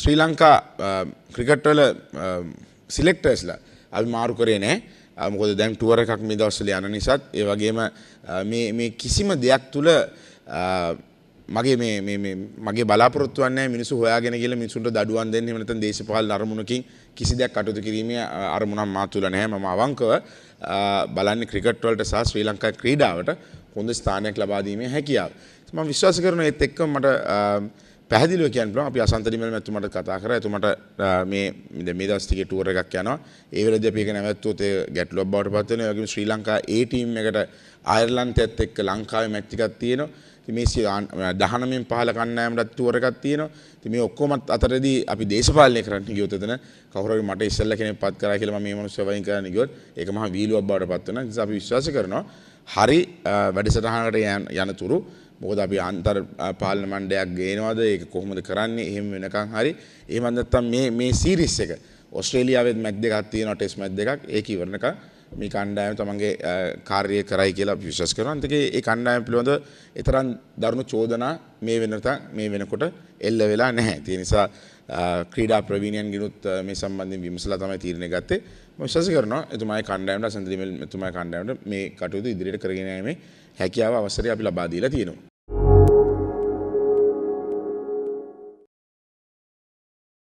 ශ්‍රී ලංකා ක්‍රිකට්වල සිලෙක්ටර්ස්ලා අපි මාරු කරේ නෑ මොකද දැන් ටුවර එකක් මේ දවස්සල යන නිසාත් ඒ වගේම මේ කිසිම දෙයක් තුළ මගේ මගේ බලාපොරත්තුවන්න මිනිසු හොයාගෙන කියල මිනිසුන්ට දඩුවන් දෙන්න මනත දේශපාල අරමුණකින් කිසි දෙයක් කටුතු කිරීම අරමුණම් මාතුල නෑ මම අවංකව බලන්න ක්‍රිකට්වලට සහ ශ්‍රී ලංකා ක්‍රීඩාවට හොඳ ස්ථානයක් ලබාදීමේ හැකියාව. ම විශ්වාස කරන එත් එක්ක මට පැහදිලෝ කියන් බලන්න අපි අසන්තරිමල් මැතිතුමාට කතා කරා එතුමාට මේ මේ දවස් ටිකේ ටූර් එකක් යනවා ඒ වෙලාවදී අපි ඒක නැවැත්තුවොත් ඒ ගැටලුවක් බවට පත් වෙනවා ඒ වගේම ශ්‍රී ලංකා ඒ ටීම් එකට අයර්ලන්තයත් එක්ක ලංකාවේ මැච් එකක් තියෙනවා ඉතින් මේ 19න් 15 කණ්ඩායමකට ටූර් එකක් තියෙනවා ඉතින් මේ ඔක්කොමත් අතරදී අපි දේශපාලනය කරන්න ගියොත් එතන කවුරු හරි මට ඉස්සෙල්ලා කෙනෙක් පත් කරා කියලා මම මේ මනුස්සය වයින් කරන්න ගියොත් ඒක මහා වීලුවක් බවට පත් වෙනවා නිසා අපි විශ්වාස කරනවා හරි වැඩසටහනකට යන තුරු මොකද අපි අන්තර් පාලන මණ්ඩයක් ගේනවාද ඒක කොහොමද කරන්නේ එහෙම වෙනකං හරි එහෙමත් නැත්නම් මේ මේ සීරීස් එක ඕස්ට්‍රේලියාවෙත් මැච් දෙකක් තියෙනවා ටෙස්ට් මැච් දෙකක් ඒක ඉවරනකම් මේ කණ්ඩායම තමන්ගේ කාර්යය කරයි කියලා අපි විශ්වාස කරනවා. අන්තිකේ ඒ කණ්ඩායම පිළිබඳ තරම් දරුණු චෝදනා මේ වෙනත මේ වෙනකොට එල්ල වෙලා නැහැ. ඒ නිසා ක්‍රීඩා ප්‍රවීණයන් ගිනුත් මේ සම්බන්ධයෙන් විමසලා තමයි තීරණය ගත්තේ. මම විශ්වාස කරනවා එතුමාගේ කණ්ඩායමට සඳරිමල් එතුමාගේ කණ්ඩායමට මේ කටයුතු ඉදිරියට කරගෙන යෑමේ හැකියාව අවසරය අපි ලබා දීලා තියෙනවා.